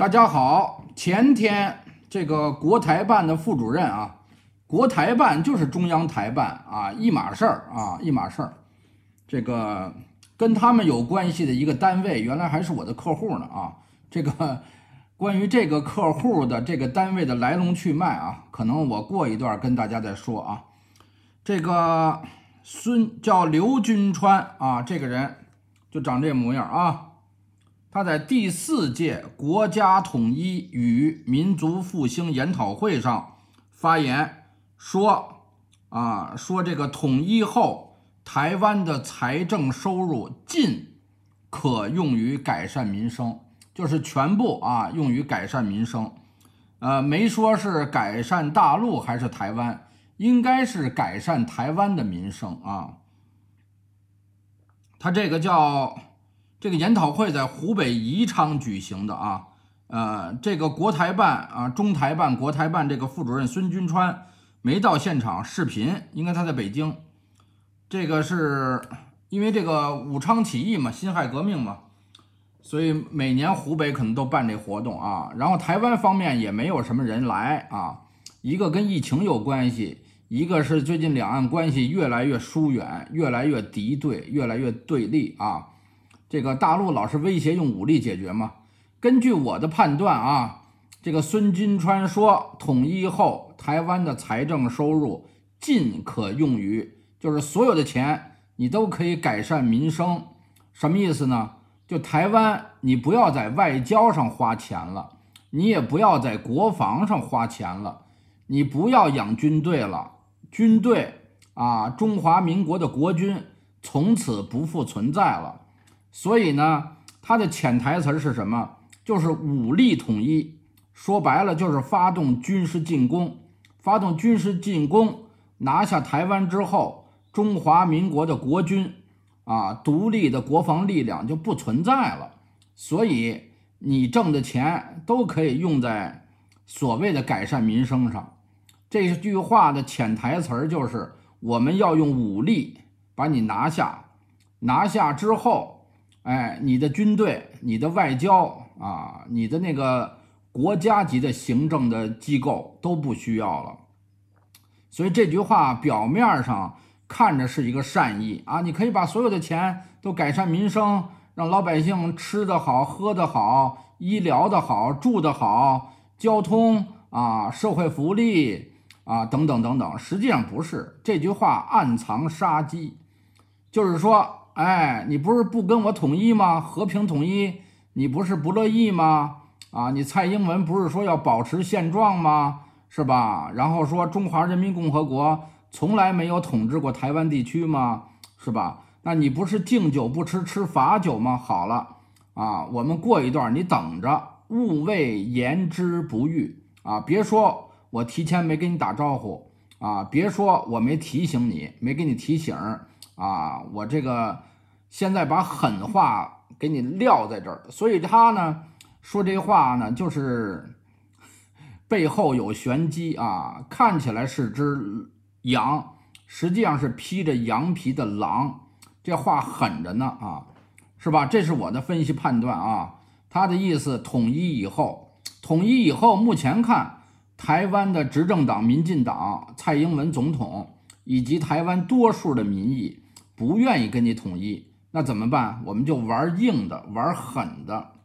大家好，前天这个国台办的副主任啊，国台办就是中央台办啊，一码事儿啊，一码事儿。这个跟他们有关系的一个单位，原来还是我的客户呢啊。这个 关于这个客户的这个单位的来龙去脉啊，可能我过一段跟大家再说啊。这个孙叫刘军川啊，这个人就长这模样啊。他在第四届国家统一与民族复兴研讨会上发言说：“啊，说这个统一后，台湾的财政收入尽可用于改善民生，就是全部啊用于改善民生，呃，没说是改善大陆还是台湾，应该是改善台湾的民生啊。”他这个叫。这个研讨会在湖北宜昌举行的啊，呃，这个国台办啊，中台办、国台办这个副主任孙军川没到现场，视频应该他在北京。这个是因为这个武昌起义嘛，辛亥革命嘛，所以每年湖北可能都办这活动啊。然后台湾方面也没有什么人来啊，一个跟疫情有关系，一个是最近两岸关系越来越疏远，越来越敌对，越来越对立啊。这个大陆老是威胁用武力解决吗？根据我的判断啊，这个孙金川说，统一后台湾的财政收入尽可用于，就是所有的钱你都可以改善民生，什么意思呢？就台湾，你不要在外交上花钱了，你也不要在国防上花钱了，你不要养军队了，军队啊，中华民国的国军从此不复存在了。所以呢，他的潜台词儿是什么？就是武力统一，说白了就是发动军事进攻，发动军事进攻，拿下台湾之后，中华民国的国军，啊，独立的国防力量就不存在了。所以你挣的钱都可以用在所谓的改善民生上。这句话的潜台词儿就是我们要用武力把你拿下，拿下之后。哎，你的军队、你的外交啊、你的那个国家级的行政的机构都不需要了，所以这句话表面上看着是一个善意啊，你可以把所有的钱都改善民生，让老百姓吃的好、喝的好、医疗的好、住的好、交通啊、社会福利啊等等等等，实际上不是这句话暗藏杀机，就是说。哎，你不是不跟我统一吗？和平统一，你不是不乐意吗？啊，你蔡英文不是说要保持现状吗？是吧？然后说中华人民共和国从来没有统治过台湾地区吗？是吧？那你不是敬酒不吃吃罚酒吗？好了，啊，我们过一段，你等着，勿谓言之不预啊！别说我提前没跟你打招呼。啊！别说我没提醒你，没给你提醒儿啊！我这个现在把狠话给你撂在这儿，所以他呢说这话呢，就是背后有玄机啊！看起来是只羊，实际上是披着羊皮的狼，这话狠着呢啊，是吧？这是我的分析判断啊。他的意思，统一以后，统一以后，目前看。台湾的执政党民进党、蔡英文总统以及台湾多数的民意不愿意跟你统一，那怎么办？我们就玩硬的，玩狠的。